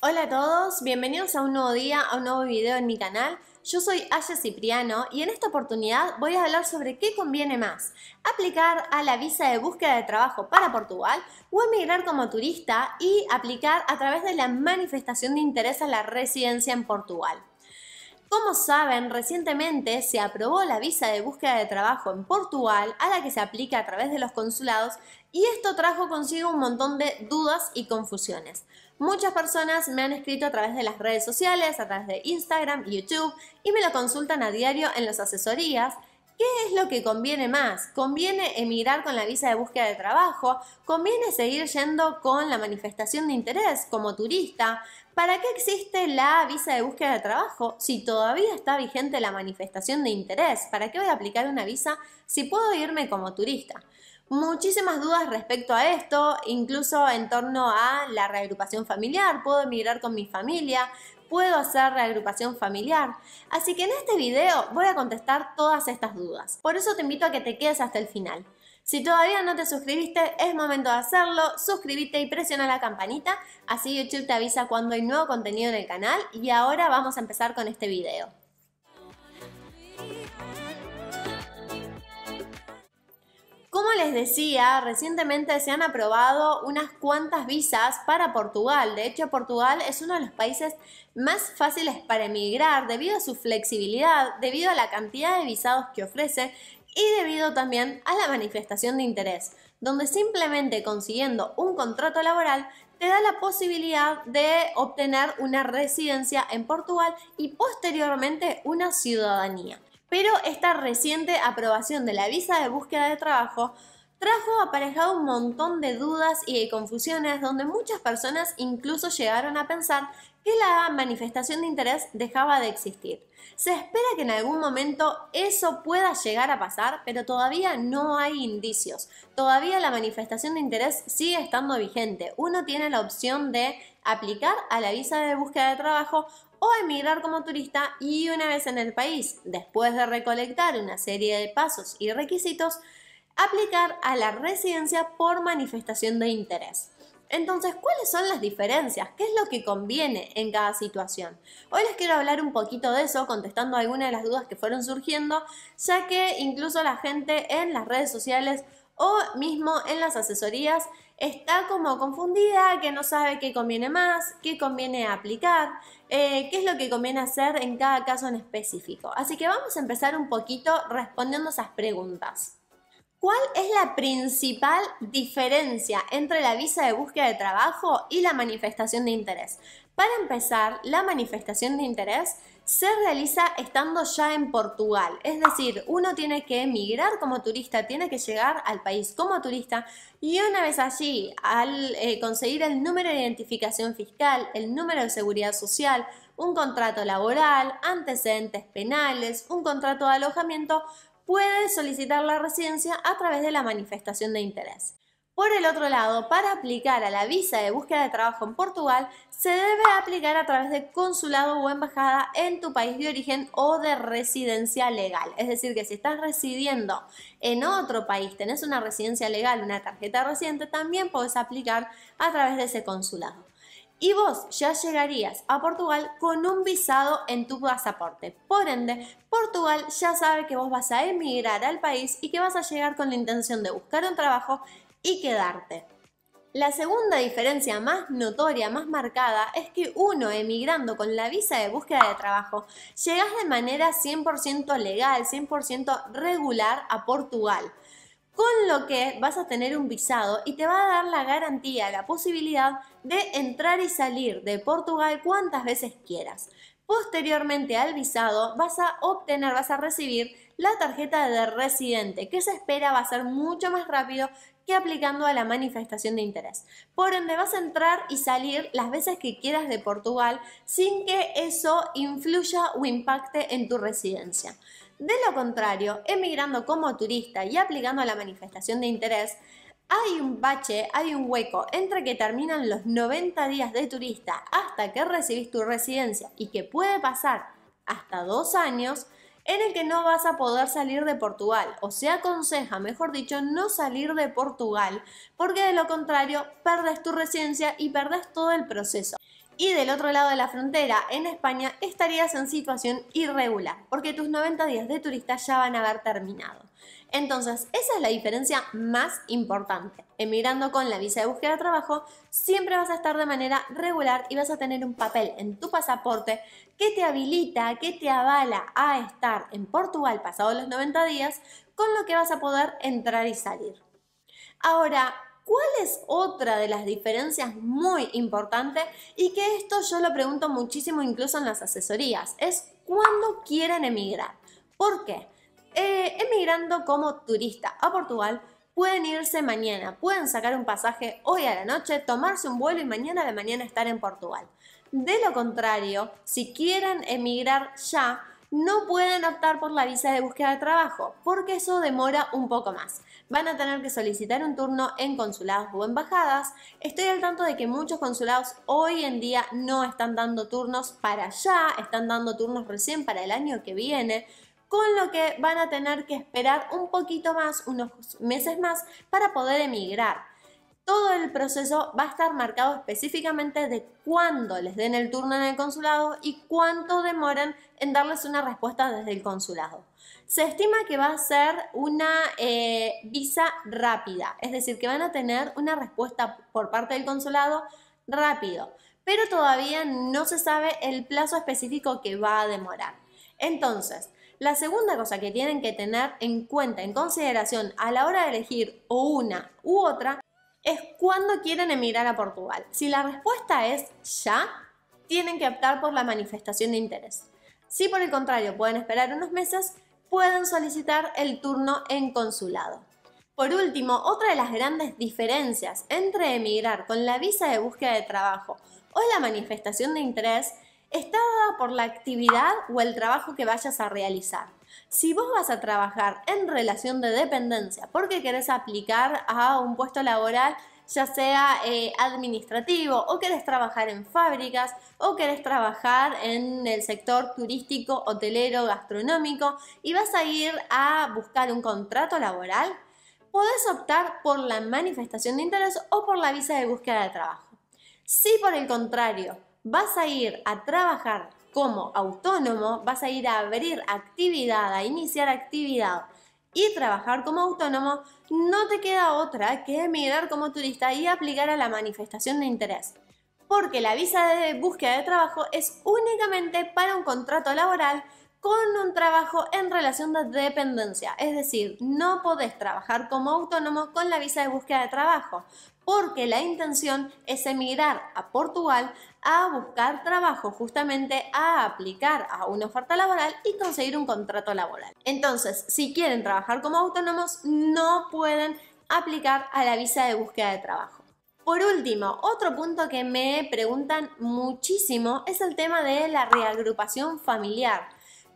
Hola a todos, bienvenidos a un nuevo día, a un nuevo video en mi canal. Yo soy Aya Cipriano y en esta oportunidad voy a hablar sobre qué conviene más, aplicar a la visa de búsqueda de trabajo para Portugal o emigrar como turista y aplicar a través de la manifestación de interés a la residencia en Portugal. Como saben, recientemente se aprobó la visa de búsqueda de trabajo en Portugal a la que se aplica a través de los consulados y esto trajo consigo un montón de dudas y confusiones. Muchas personas me han escrito a través de las redes sociales, a través de Instagram, YouTube y me lo consultan a diario en las asesorías ¿Qué es lo que conviene más? ¿Conviene emigrar con la visa de búsqueda de trabajo? ¿Conviene seguir yendo con la manifestación de interés como turista? ¿Para qué existe la visa de búsqueda de trabajo si todavía está vigente la manifestación de interés? ¿Para qué voy a aplicar una visa si puedo irme como turista? Muchísimas dudas respecto a esto, incluso en torno a la reagrupación familiar. ¿Puedo emigrar con mi familia? puedo hacer reagrupación familiar. Así que en este video voy a contestar todas estas dudas. Por eso te invito a que te quedes hasta el final. Si todavía no te suscribiste, es momento de hacerlo, suscríbete y presiona la campanita, así YouTube te avisa cuando hay nuevo contenido en el canal y ahora vamos a empezar con este video. les decía, recientemente se han aprobado unas cuantas visas para Portugal. De hecho, Portugal es uno de los países más fáciles para emigrar debido a su flexibilidad, debido a la cantidad de visados que ofrece y debido también a la manifestación de interés, donde simplemente consiguiendo un contrato laboral te da la posibilidad de obtener una residencia en Portugal y posteriormente una ciudadanía. Pero esta reciente aprobación de la visa de búsqueda de trabajo trajo aparejado un montón de dudas y de confusiones donde muchas personas incluso llegaron a pensar que la manifestación de interés dejaba de existir. Se espera que en algún momento eso pueda llegar a pasar, pero todavía no hay indicios. Todavía la manifestación de interés sigue estando vigente. Uno tiene la opción de aplicar a la visa de búsqueda de trabajo o emigrar como turista y una vez en el país, después de recolectar una serie de pasos y requisitos, aplicar a la residencia por manifestación de interés. Entonces, ¿cuáles son las diferencias? ¿Qué es lo que conviene en cada situación? Hoy les quiero hablar un poquito de eso, contestando algunas de las dudas que fueron surgiendo, ya que incluso la gente en las redes sociales o mismo en las asesorías está como confundida, que no sabe qué conviene más, qué conviene aplicar, eh, qué es lo que conviene hacer en cada caso en específico. Así que vamos a empezar un poquito respondiendo esas preguntas. ¿Cuál es la principal diferencia entre la visa de búsqueda de trabajo y la manifestación de interés? Para empezar, la manifestación de interés se realiza estando ya en Portugal, es decir, uno tiene que emigrar como turista, tiene que llegar al país como turista y una vez allí, al eh, conseguir el número de identificación fiscal, el número de seguridad social, un contrato laboral, antecedentes penales, un contrato de alojamiento, Puedes solicitar la residencia a través de la manifestación de interés. Por el otro lado, para aplicar a la visa de búsqueda de trabajo en Portugal, se debe aplicar a través de consulado o embajada en tu país de origen o de residencia legal. Es decir, que si estás residiendo en otro país, tenés una residencia legal, una tarjeta reciente, también podés aplicar a través de ese consulado y vos ya llegarías a Portugal con un visado en tu pasaporte. Por ende, Portugal ya sabe que vos vas a emigrar al país y que vas a llegar con la intención de buscar un trabajo y quedarte. La segunda diferencia más notoria, más marcada, es que uno emigrando con la visa de búsqueda de trabajo, llegas de manera 100% legal, 100% regular a Portugal con lo que vas a tener un visado y te va a dar la garantía, la posibilidad de entrar y salir de Portugal cuantas veces quieras. Posteriormente al visado vas a obtener, vas a recibir la tarjeta de residente, que se espera va a ser mucho más rápido que aplicando a la manifestación de interés. Por ende, vas a entrar y salir las veces que quieras de Portugal sin que eso influya o impacte en tu residencia. De lo contrario, emigrando como turista y aplicando a la manifestación de interés, hay un bache, hay un hueco entre que terminan los 90 días de turista hasta que recibís tu residencia y que puede pasar hasta dos años en el que no vas a poder salir de Portugal. O se aconseja, mejor dicho, no salir de Portugal porque de lo contrario perdes tu residencia y perdés todo el proceso y del otro lado de la frontera, en España, estarías en situación irregular, porque tus 90 días de turista ya van a haber terminado. Entonces, esa es la diferencia más importante. Emigrando con la visa de búsqueda de trabajo, siempre vas a estar de manera regular y vas a tener un papel en tu pasaporte que te habilita, que te avala a estar en Portugal pasado los 90 días, con lo que vas a poder entrar y salir. Ahora, ¿Cuál es otra de las diferencias muy importantes y que esto yo lo pregunto muchísimo incluso en las asesorías? Es cuándo quieren emigrar. ¿Por qué? Eh, emigrando como turista a Portugal, pueden irse mañana, pueden sacar un pasaje hoy a la noche, tomarse un vuelo y mañana a la mañana estar en Portugal. De lo contrario, si quieren emigrar ya, no pueden optar por la visa de búsqueda de trabajo, porque eso demora un poco más. Van a tener que solicitar un turno en consulados o embajadas. Estoy al tanto de que muchos consulados hoy en día no están dando turnos para allá, están dando turnos recién para el año que viene, con lo que van a tener que esperar un poquito más, unos meses más, para poder emigrar todo el proceso va a estar marcado específicamente de cuándo les den el turno en el consulado y cuánto demoran en darles una respuesta desde el consulado. Se estima que va a ser una eh, visa rápida, es decir, que van a tener una respuesta por parte del consulado rápido, pero todavía no se sabe el plazo específico que va a demorar. Entonces, la segunda cosa que tienen que tener en cuenta, en consideración a la hora de elegir o una u otra, es cuando quieren emigrar a Portugal. Si la respuesta es ya, tienen que optar por la manifestación de interés. Si por el contrario pueden esperar unos meses, pueden solicitar el turno en consulado. Por último, otra de las grandes diferencias entre emigrar con la visa de búsqueda de trabajo o la manifestación de interés está dada por la actividad o el trabajo que vayas a realizar. Si vos vas a trabajar en relación de dependencia porque querés aplicar a un puesto laboral, ya sea eh, administrativo o querés trabajar en fábricas o querés trabajar en el sector turístico, hotelero, gastronómico y vas a ir a buscar un contrato laboral, podés optar por la manifestación de interés o por la visa de búsqueda de trabajo. Si por el contrario vas a ir a trabajar como autónomo vas a ir a abrir actividad, a iniciar actividad y trabajar como autónomo, no te queda otra que emigrar como turista y aplicar a la manifestación de interés. Porque la visa de búsqueda de trabajo es únicamente para un contrato laboral con un trabajo en relación de dependencia. Es decir, no podés trabajar como autónomo con la visa de búsqueda de trabajo, porque la intención es emigrar a Portugal a buscar trabajo, justamente a aplicar a una oferta laboral y conseguir un contrato laboral. Entonces, si quieren trabajar como autónomos, no pueden aplicar a la visa de búsqueda de trabajo. Por último, otro punto que me preguntan muchísimo es el tema de la reagrupación familiar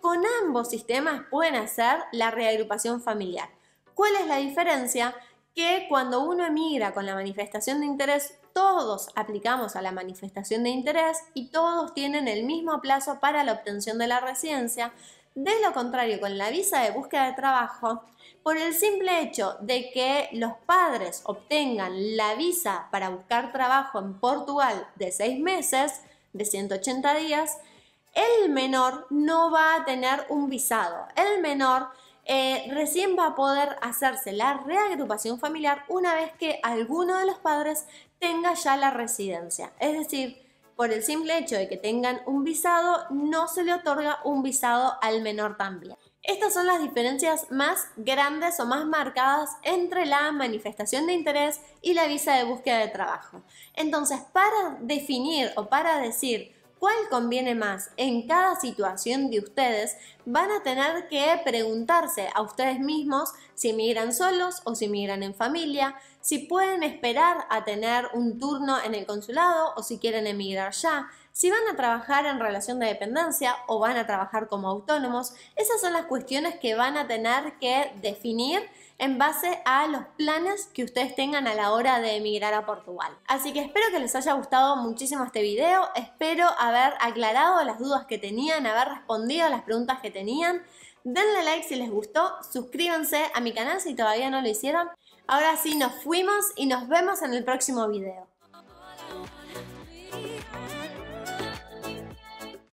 con ambos sistemas pueden hacer la reagrupación familiar. ¿Cuál es la diferencia? Que cuando uno emigra con la manifestación de interés, todos aplicamos a la manifestación de interés y todos tienen el mismo plazo para la obtención de la residencia. De lo contrario, con la visa de búsqueda de trabajo, por el simple hecho de que los padres obtengan la visa para buscar trabajo en Portugal de seis meses, de 180 días, el menor no va a tener un visado. El menor eh, recién va a poder hacerse la reagrupación familiar una vez que alguno de los padres tenga ya la residencia. Es decir, por el simple hecho de que tengan un visado, no se le otorga un visado al menor también. Estas son las diferencias más grandes o más marcadas entre la manifestación de interés y la visa de búsqueda de trabajo. Entonces, para definir o para decir cuál conviene más. En cada situación de ustedes van a tener que preguntarse a ustedes mismos si emigran solos o si emigran en familia, si pueden esperar a tener un turno en el consulado o si quieren emigrar ya, si van a trabajar en relación de dependencia o van a trabajar como autónomos. Esas son las cuestiones que van a tener que definir en base a los planes que ustedes tengan a la hora de emigrar a Portugal. Así que espero que les haya gustado muchísimo este video, espero haber aclarado las dudas que tenían, haber respondido a las preguntas que tenían. Denle like si les gustó, suscríbanse a mi canal si todavía no lo hicieron. Ahora sí, nos fuimos y nos vemos en el próximo video.